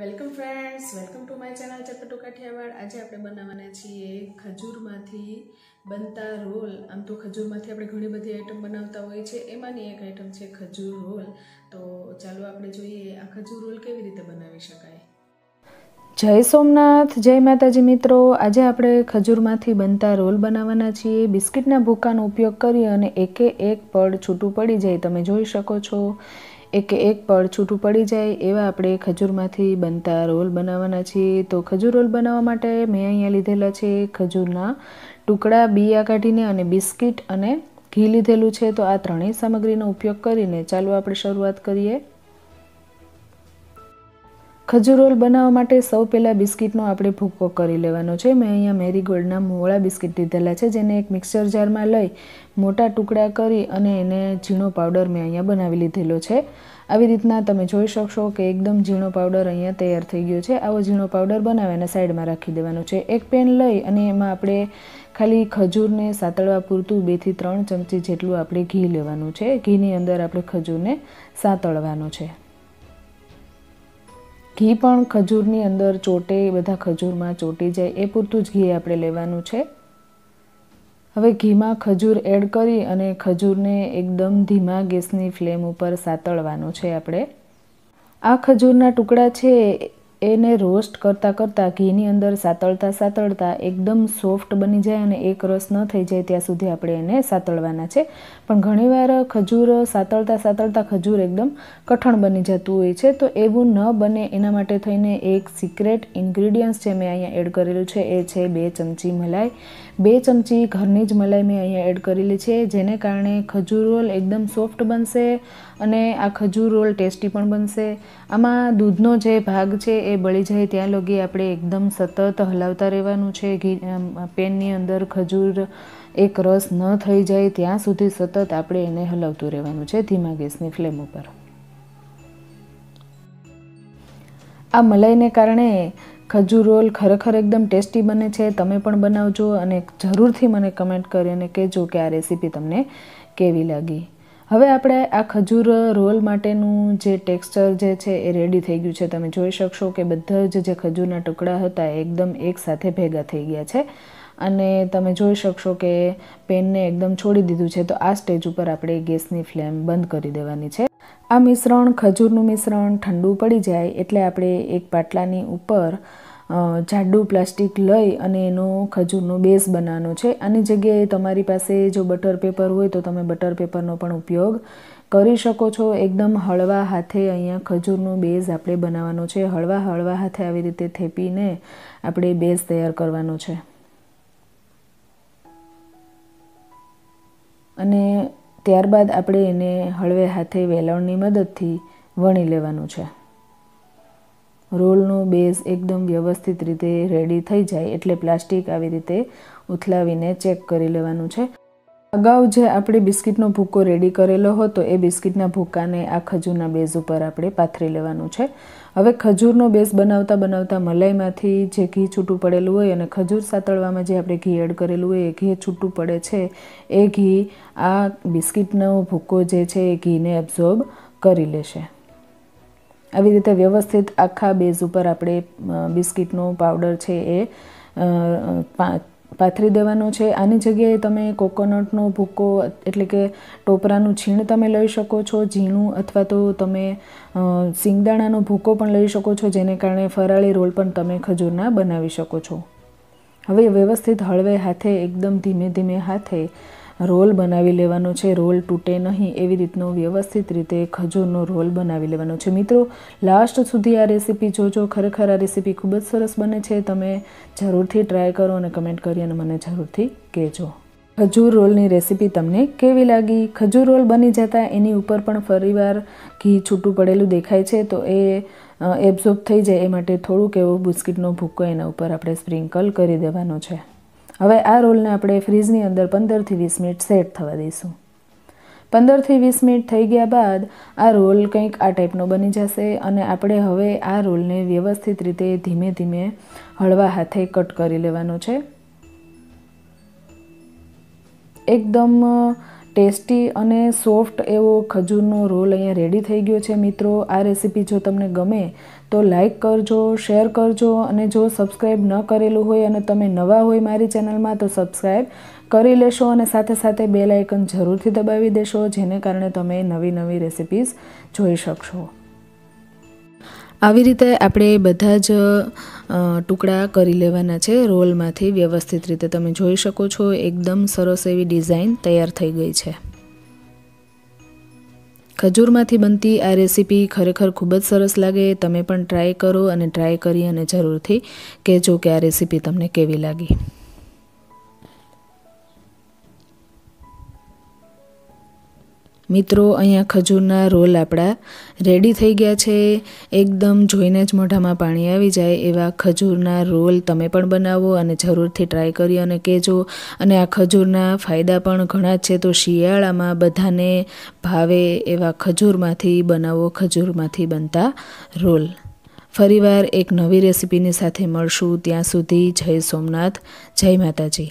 welcome friends welcome to my channel ચકટુ કાઠિયાવાડ આજે આપણે બનાવવાના છીએ ખજૂરમાંથી બનતા રોલ આમ તો ખજૂરમાંથી આપણે ઘણી બધી આઈટમ બનાવતા હોઈએ છીએ એમાંની એક આઈટમ છે ખજૂર રોલ તો ચાલો આપણે જોઈએ આ ખજૂર રોલ કેવી રીતે બનાવી શકાય જય સોમનાથ જય માતાજી મિત્રો આજે આપણે ખજૂરમાંથી બનતા રોલ બનાવવાના છીએ બિસ્કિટના ભૂકાનો ઉપયોગ કરી અને એકે એક પડ છૂટું પડી જાય તમે જોઈ શકો છો એક એક પળ છૂટું પડી જાય એવા આપણે ખજૂરમાંથી બનતા રોલ બનાવવાના છીએ તો ખજૂર રોલ બનાવવા માટે મેં અહીંયા લીધેલા છે ખજૂરના ટુકડા બિયા કાઢીને અને બિસ્કિટ અને ઘી લીધેલું છે તો આ ત્રણેય સામગ્રીનો ઉપયોગ કરીને ચાલો આપણે શરૂઆત કરીએ ખજૂર રોલ બનાવવા માટે સૌ પહેલાં બિસ્કિટનો આપણે ભૂકો કરી લેવાનો છે મેં અહીંયા મેરીગોલ્ડના મોળા બિસ્કિટ લીધેલા છે જેને એક મિક્સર જારમાં લઈ મોટા ટુકડા કરી અને એને ઝીણો પાવડર મેં અહીંયા બનાવી લીધેલો છે આવી રીતના તમે જોઈ શકશો કે એકદમ ઝીણો પાવડર અહીંયા તૈયાર થઈ ગયો છે આવો ઝીણો પાવડર બનાવી અને સાઈડમાં રાખી દેવાનો છે એક પેન લઈ અને એમાં આપણે ખાલી ખજૂરને સાતળવા પૂરતું બેથી ત્રણ ચમચી જેટલું આપણે ઘી લેવાનું છે ઘીની અંદર આપણે ખજૂરને સાતળવાનું છે ઘી પણ ખજૂરની અંદર ચોટે બધા ખજૂરમાં ચોટી જાય એ પૂરતું જ ઘી આપણે લેવાનું છે હવે ઘીમાં ખજૂર એડ કરી અને ખજૂરને એકદમ ધીમા ગેસની ફ્લેમ ઉપર સાતળવાનું છે આપણે આ ખજૂરના ટુકડા છે એને રોસ્ટ કરતાં કરતાં ઘીની અંદર સાતળતા સાતળતા એકદમ સોફ્ટ બની જાય અને એક રસ ન થઈ જાય ત્યાં સુધી આપણે એને સાતળવાના છે પણ ઘણીવાર ખજૂર સાતળતા સાતળતા ખજૂર એકદમ કઠણ બની જતું હોય છે તો એવું ન બને એના માટે થઈને એક સિક્રેટ ઇન્ગ્રીડિયન્ટ્સ જે મેં અહીંયા એડ કરેલું છે એ છે બે ચમચી મલાઈ બે ચમચી ઘરની જ મલાઈ મેં અહીંયા એડ કરેલી છે જેને કારણે ખજૂર રોલ એકદમ સોફ્ટ બનશે અને આ ખજૂર રોલ ટેસ્ટી પણ બનશે આમાં દૂધનો જે ભાગ છે એ બળી જાય ત્યાં લગી આપણે એકદમ સતત હલાવતા રહેવાનું છે ઘી પેનની અંદર ખજૂર એક રસ ન થઈ જાય ત્યાં સુધી સતત આપણે એને હલાવતું રહેવાનું છે ધીમા ગેસની ફ્લેમ ઉપર આ મલાઈને કારણે ખજૂર રોલ ખરેખર એકદમ ટેસ્ટી બને છે તમે પણ બનાવજો અને જરૂરથી મને કમેન્ટ કરીને કહેજો કે આ રેસીપી તમને કેવી લાગી હવે આપણે આ ખજૂર રોલ માટેનું જે ટેક્સચર જે છે એ રેડી થઈ ગયું છે તમે જોઈ શકશો કે બધા જ જે ખજૂરના ટુકડા હતા એકદમ એકસાથે ભેગા થઈ ગયા છે અને તમે જોઈ શકશો કે પેનને એકદમ છોડી દીધું છે તો આ સ્ટેજ ઉપર આપણે ગેસની ફ્લેમ બંધ કરી દેવાની છે આ મિશ્રણ ખજૂરનું મિશ્રણ ઠંડુ પડી જાય એટલે આપણે એક પાટલાની ઉપર જાડું પ્લાસ્ટિક લઈ અને એનો ખજૂરનો બેઝ બનાવવાનો છે આની જગ્યાએ તમારી પાસે જો બટર પેપર હોય તો તમે બટર પેપરનો પણ ઉપયોગ કરી શકો છો એકદમ હળવા હાથે અહીંયા ખજૂરનો બેઝ આપણે બનાવવાનો છે હળવા હળવા હાથે આવી રીતે થેપીને આપણે બેઝ તૈયાર કરવાનો છે અને ત્યારબાદ આપણે એને હળવે હાથે વેલણની મદદથી વણી લેવાનું છે રોલનો બેઝ એકદમ વ્યવસ્થિત રીતે રેડી થઈ જાય એટલે પ્લાસ્ટિક આવી રીતે ઉથલાવીને ચેક કરી લેવાનું છે અગાઉ જે આપણે બિસ્કિટનો ભૂકો રેડી કરેલો હતો એ બિસ્કિટના ભૂકાને આ ખજૂરના બેઝ ઉપર આપણે પાથરી લેવાનું છે હવે ખજૂરનો બેઝ બનાવતા બનાવતા મલાઈમાંથી જે ઘી છૂટું પડેલું હોય અને ખજૂર સાતળવામાં જે આપણે ઘી એડ કરેલું હોય એ ઘી છૂટું પડે છે એ ઘી આ બિસ્કિટનો ભૂકો જે છે એ ઘીને એબ્ઝોર્બ કરી લેશે આવી રીતે વ્યવસ્થિત આખા બેઝ ઉપર આપણે બિસ્કિટનો પાવડર છે એ પાથરી દેવાનો છે આની જગ્યાએ તમે કોકોનટનો ભૂકો એટલે કે ટોપરાનું છીણ તમે લઈ શકો છો ઝીણું અથવા તો તમે સિંગદાણાનો ભૂકો પણ લઈ શકો છો જેને કારણે ફરાળી રોલ પણ તમે ખજૂરના બનાવી શકો છો હવે વ્યવસ્થિત હળવે હાથે એકદમ ધીમે ધીમે હાથે રોલ બનાવી લેવાનો છે રોલ તૂટે નહીં એવી રીતનો વ્યવસ્થિત રીતે ખજૂરનો રોલ બનાવી લેવાનો છે મિત્રો લાસ્ટ સુધી આ રેસીપી જોજો ખરેખર આ રેસીપી ખૂબ જ સરસ બને છે તમે જરૂરથી ટ્રાય કરો અને કમેન્ટ કરી અને મને જરૂરથી કહેજો ખજૂર રોલની રેસીપી તમને કેવી લાગી ખજૂર રોલ બની જતાં એની ઉપર પણ ફરીવાર ઘી છૂટું પડેલું દેખાય છે તો એ એબ્ઝોર્બ થઈ જાય એ માટે થોડુંક એવો બિસ્કિટનો ભૂક્કો એના ઉપર આપણે સ્પ્રિંકલ કરી દેવાનો છે હવે આ રોલને આપણે ફ્રીજની અંદર પંદરથી વીસ મિનિટ સેટ થવા દઈશું પંદરથી વીસ મિનિટ થઈ ગયા બાદ આ રોલ કંઈક આ ટાઈપનો બની જશે અને આપણે હવે આ રોલને વ્યવસ્થિત રીતે ધીમે ધીમે હળવા હાથે કટ કરી લેવાનો છે એકદમ ટેસ્ટી અને સોફ્ટ એવો ખજૂરનો રોલ અહીંયા રેડી થઈ ગયો છે મિત્રો આ રેસીપી જો તમને ગમે તો લાઇક કરજો શેર કરજો અને જો સબસ્ક્રાઈબ ન કરેલું હોય અને તમે નવા હોય મારી ચેનલમાં તો સબસ્ક્રાઈબ કરી લેશો અને સાથે સાથે બેલ આઇકન જરૂરથી દબાવી દેશો જેને કારણે તમે નવી નવી રેસિપીઝ જોઈ શકશો આવી રીતે આપણે બધા જ ટુકડા કરી લેવાના છે રોલમાંથી વ્યવસ્થિત રીતે તમે જોઈ શકો છો એકદમ સરસ એવી ડિઝાઇન તૈયાર થઈ ગઈ છે ખજૂરમાંથી બનતી આ રેસીપી ખરેખર ખૂબ જ સરસ લાગે તમે પણ ટ્રાય કરો અને ટ્રાય કરી અને જરૂરથી કહેજો કે આ રેસીપી તમને કેવી લાગી મિત્રો અહીંયા ખજૂરના રોલ આપણા રેડી થઈ ગયા છે એકદમ જોઈને જ મોઢામાં પાણી આવી જાય એવા ખજૂરના રોલ તમે પણ બનાવો અને જરૂરથી ટ્રાય કરી અને કહેજો અને આ ખજૂરના ફાયદા પણ ઘણા છે તો શિયાળામાં બધાને ભાવે એવા ખજૂરમાંથી બનાવો ખજૂરમાંથી બનતા રોલ ફરીવાર એક નવી રેસિપીની સાથે મળશું ત્યાં સુધી જય સોમનાથ જય માતાજી